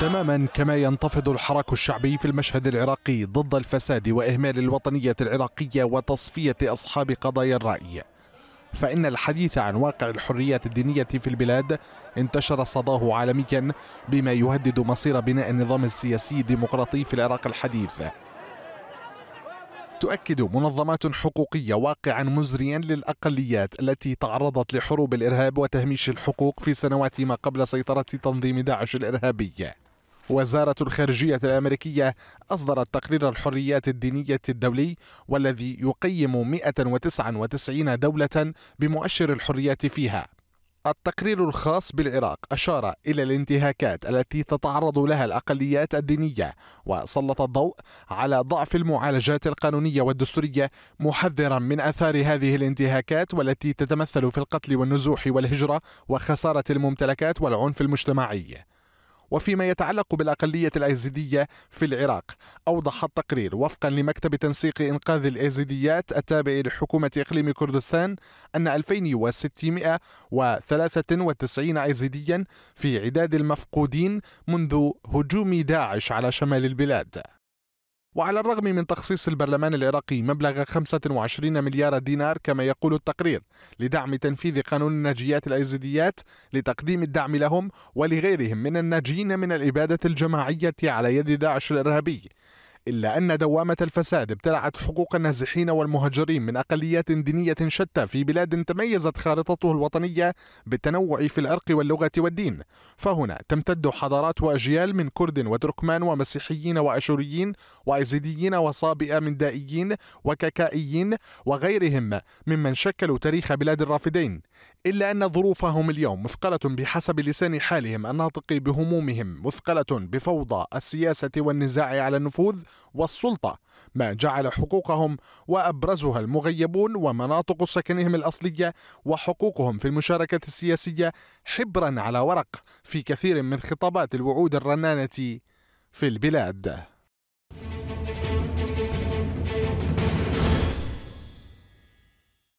تماما كما ينتفض الحراك الشعبي في المشهد العراقي ضد الفساد واهمال الوطنيه العراقيه وتصفيه اصحاب قضايا الراي فإن الحديث عن واقع الحريات الدينية في البلاد انتشر صداه عالميا بما يهدد مصير بناء النظام السياسي الديمقراطي في العراق الحديث تؤكد منظمات حقوقية واقعا مزريا للأقليات التي تعرضت لحروب الإرهاب وتهميش الحقوق في سنوات ما قبل سيطرة تنظيم داعش الإرهابي وزارة الخارجية الأمريكية أصدرت تقرير الحريات الدينية الدولي والذي يقيم 199 دولة بمؤشر الحريات فيها التقرير الخاص بالعراق أشار إلى الانتهاكات التي تتعرض لها الأقليات الدينية وسلط الضوء على ضعف المعالجات القانونية والدستورية محذرا من أثار هذه الانتهاكات والتي تتمثل في القتل والنزوح والهجرة وخسارة الممتلكات والعنف المجتمعي وفيما يتعلق بالأقلية الأيزيدية في العراق أوضح التقرير وفقا لمكتب تنسيق إنقاذ الأيزيديات التابع لحكومة إقليم كردستان أن 2693 أيزيديا في عداد المفقودين منذ هجوم داعش على شمال البلاد وعلى الرغم من تخصيص البرلمان العراقي مبلغ 25 مليار دينار كما يقول التقرير لدعم تنفيذ قانون الناجيات الأيزيديات لتقديم الدعم لهم ولغيرهم من الناجين من الإبادة الجماعية على يد داعش الإرهابي إلا أن دوامة الفساد ابتلعت حقوق النازحين والمهاجرين من أقليات دينية شتى في بلاد تميزت خارطته الوطنية بالتنوع في العرق واللغة والدين فهنا تمتد حضارات وأجيال من كرد وتركمان ومسيحيين وأشوريين وأيزيديين وصابئة من دائيين وككائيين وغيرهم ممن شكلوا تاريخ بلاد الرافدين إلا أن ظروفهم اليوم مثقلة بحسب لسان حالهم الناطق بهمومهم مثقلة بفوضى السياسة والنزاع على النفوذ والسلطة ما جعل حقوقهم وأبرزها المغيبون ومناطق سكنهم الأصلية وحقوقهم في المشاركة السياسية حبرا على ورق في كثير من خطابات الوعود الرنانة في البلاد